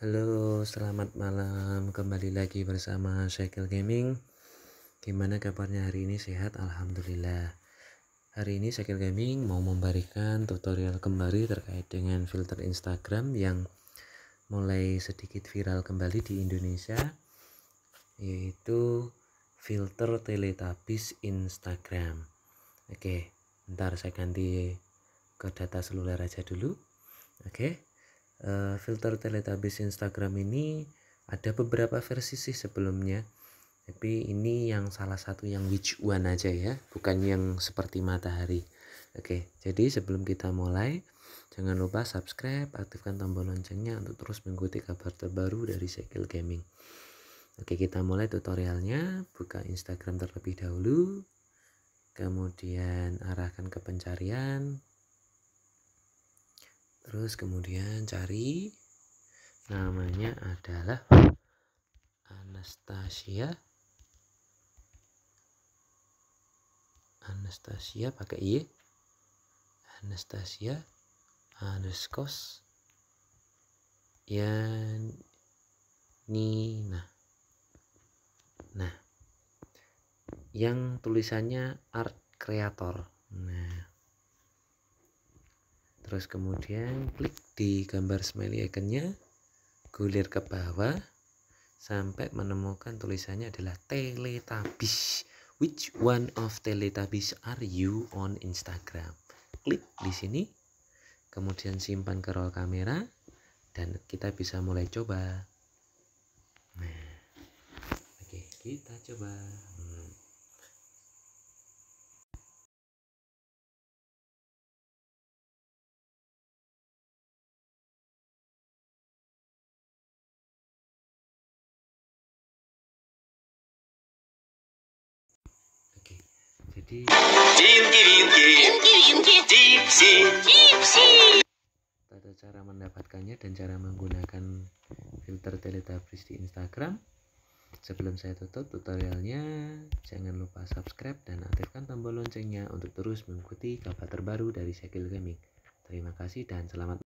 Halo, selamat malam. Kembali lagi bersama Cycle Gaming. Gimana kabarnya hari ini? Sehat, alhamdulillah. Hari ini Cycle Gaming mau memberikan tutorial kembali terkait dengan filter Instagram yang mulai sedikit viral kembali di Indonesia, yaitu filter Teletubbies Instagram. Oke, ntar saya ganti ke data seluler aja dulu. Oke uh, filter Teletubbies Instagram ini ada beberapa versi sih sebelumnya tapi ini yang salah satu yang which one aja ya bukan yang seperti matahari oke jadi sebelum kita mulai jangan lupa subscribe aktifkan tombol loncengnya untuk terus mengikuti kabar terbaru dari Sekil Gaming oke kita mulai tutorialnya buka Instagram terlebih dahulu kemudian arahkan ke pencarian terus kemudian cari namanya adalah Anastasia Anastasia pakai i Anastasia Anuskos Yanina. nah yang tulisannya art creator terus kemudian klik di gambar smiley iconnya gulir ke bawah sampai menemukan tulisannya adalah teletabis which one of teletabis are you on instagram klik di sini kemudian simpan ke roll kamera dan kita bisa mulai coba nah oke kita coba jadi tata cara mendapatkannya dan cara menggunakan filter Teletubbies di Instagram sebelum saya tutup tutorialnya jangan lupa subscribe dan aktifkan tombol loncengnya untuk terus mengikuti kabar terbaru dari Sekil Gaming terima kasih dan selamat